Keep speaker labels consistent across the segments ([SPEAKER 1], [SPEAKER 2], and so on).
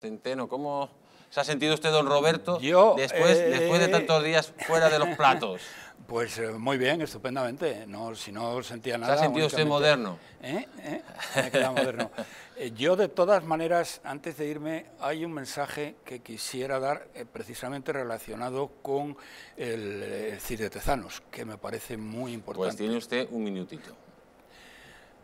[SPEAKER 1] Centeno, ¿cómo se ha sentido usted, don Roberto, Yo, después, eh, después de tantos días fuera de los platos? Pues eh, muy bien, estupendamente. No, si no sentía nada. ¿Se ha sentido usted moderno? ¿Eh? ¿Eh? Me queda moderno. Yo, de todas maneras, antes de irme, hay un mensaje que quisiera dar precisamente relacionado con el, el de Tezanos, que me parece muy pues importante. Pues tiene usted un minutito.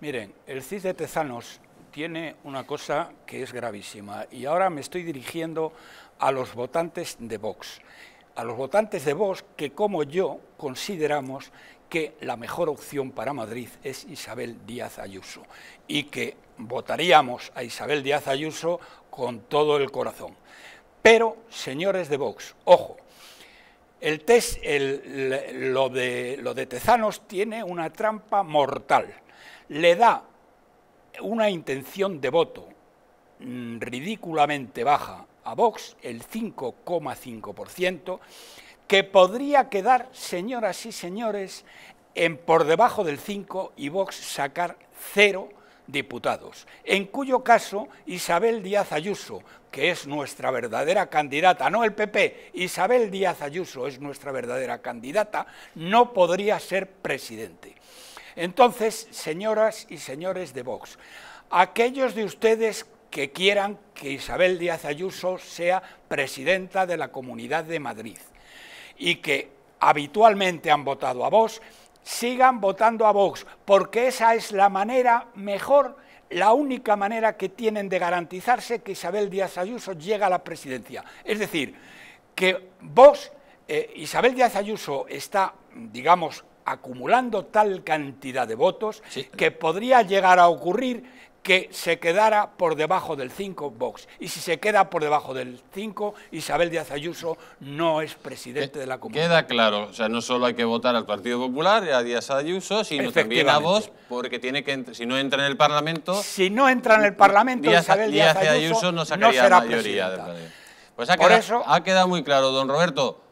[SPEAKER 1] Miren, el CID de Tezanos tiene una cosa que es gravísima y ahora me estoy dirigiendo a los votantes de Vox. A los votantes de Vox que, como yo, consideramos que la mejor opción para Madrid es Isabel Díaz Ayuso y que votaríamos a Isabel Díaz Ayuso con todo el corazón. Pero, señores de Vox, ojo, el test, lo, de, lo de Tezanos tiene una trampa mortal. Le da una intención de voto mm, ridículamente baja a Vox, el 5,5%, que podría quedar, señoras y señores, en por debajo del 5 y Vox sacar cero diputados, en cuyo caso Isabel Díaz Ayuso, que es nuestra verdadera candidata, no el PP, Isabel Díaz Ayuso es nuestra verdadera candidata, no podría ser presidente. Entonces, señoras y señores de Vox, aquellos de ustedes que quieran que Isabel Díaz Ayuso sea presidenta de la Comunidad de Madrid y que habitualmente han votado a Vox, sigan votando a Vox, porque esa es la manera mejor, la única manera que tienen de garantizarse que Isabel Díaz Ayuso llegue a la presidencia. Es decir, que Vox, eh, Isabel Díaz Ayuso está, digamos, acumulando tal cantidad de votos que podría llegar a ocurrir que se quedara por debajo del 5 Vox. Y si se queda por debajo del 5, Isabel Díaz Ayuso no es presidente de la Comunidad. Queda claro, o sea, no solo hay que votar al Partido Popular y a Díaz Ayuso, sino también a Vox, porque tiene que si no entra en el Parlamento... Si no entra en el Parlamento, Isabel Díaz, Ayuso, no, será mayoría. Pues por eso, ha quedado muy claro, don Roberto.